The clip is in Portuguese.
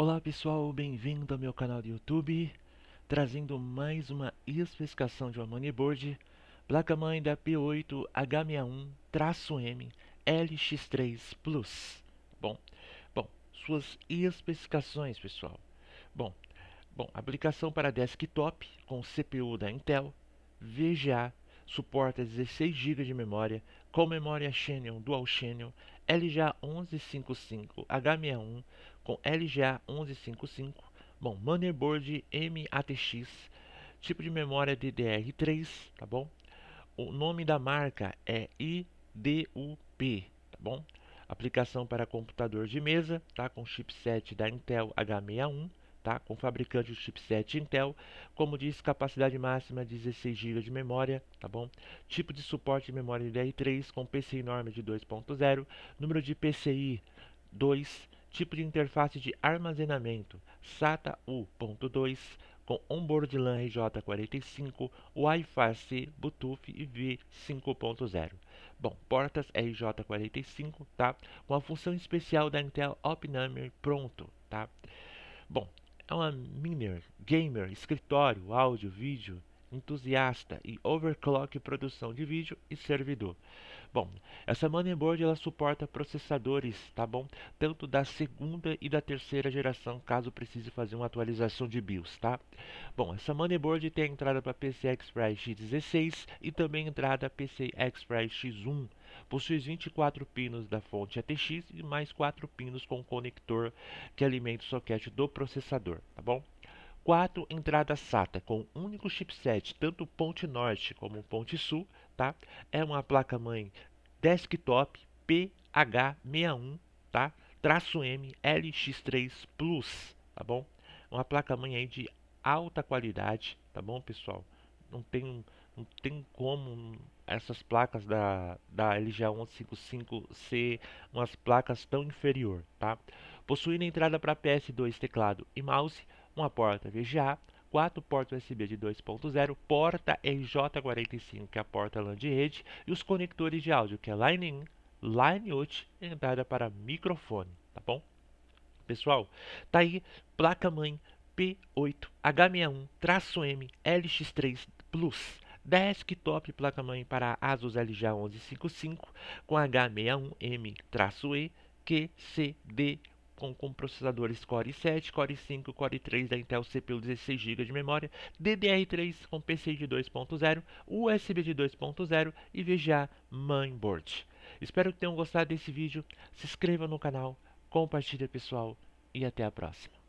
Olá pessoal, bem-vindo ao meu canal do YouTube, trazendo mais uma especificação de uma moneyboard, placa-mãe da P8 H61-M LX3 Plus. Bom, bom, suas especificações pessoal. Bom, bom, aplicação para desktop com CPU da Intel, VGA suporta 16 GB de memória, com memória Xenon Dual Xenon LGA1155 h 1 com LGA1155, bom, motherboard MATX, tipo de memória DDR3, tá bom? O nome da marca é IDUP, tá bom? Aplicação para computador de mesa, tá? Com chipset da Intel H61 tá? com fabricante do chipset Intel, como diz, capacidade máxima 16 GB de memória, tá bom? Tipo de suporte de memória DDR3 com PCI norma de 2.0, número de PCI 2, tipo de interface de armazenamento SATA U.2 com onboard LAN RJ45, Wi-Fi C, Bluetooth e V5.0. Bom, portas RJ45, tá? Com a função especial da Intel OpNumber pronto, tá? Bom, é uma miner, gamer, escritório, áudio, vídeo, entusiasta e overclock produção de vídeo e servidor. Bom, essa motherboard ela suporta processadores, tá bom? Tanto da segunda e da terceira geração, caso precise fazer uma atualização de BIOS, tá? Bom, essa motherboard tem entrada para PCI Express X16 e também entrada PCI Express X1. Possui 24 pinos da fonte ATX e mais 4 pinos com conector que alimenta o soquete do processador, tá bom? 4 entradas SATA com único chipset, tanto ponte norte como ponte sul, tá? É uma placa-mãe desktop PH61, tá? Traço M LX3 Plus, tá bom? Uma placa-mãe aí de alta qualidade, tá bom, pessoal? não tem, não tem como essas placas da, da LGA155 ser umas placas tão inferior, tá? Possuindo entrada para PS2, teclado e mouse, uma porta VGA, 4 portas USB de 2.0, porta RJ45, que é a porta LAN de rede, e os conectores de áudio, que é Line-in, Line-out, entrada para microfone, tá bom? Pessoal, tá aí placa-mãe P8H61-M LX3 Plus desktop placa-mãe para Asus LGA 1155 com H61M-E QCD com, com processadores Core 7 Core 5 Core 3 da Intel, CPU 16 GB de memória, DDR3 com PC de 2.0, USB de 2.0 e VGA Mainboard. Espero que tenham gostado desse vídeo, se inscreva no canal, compartilhe pessoal e até a próxima.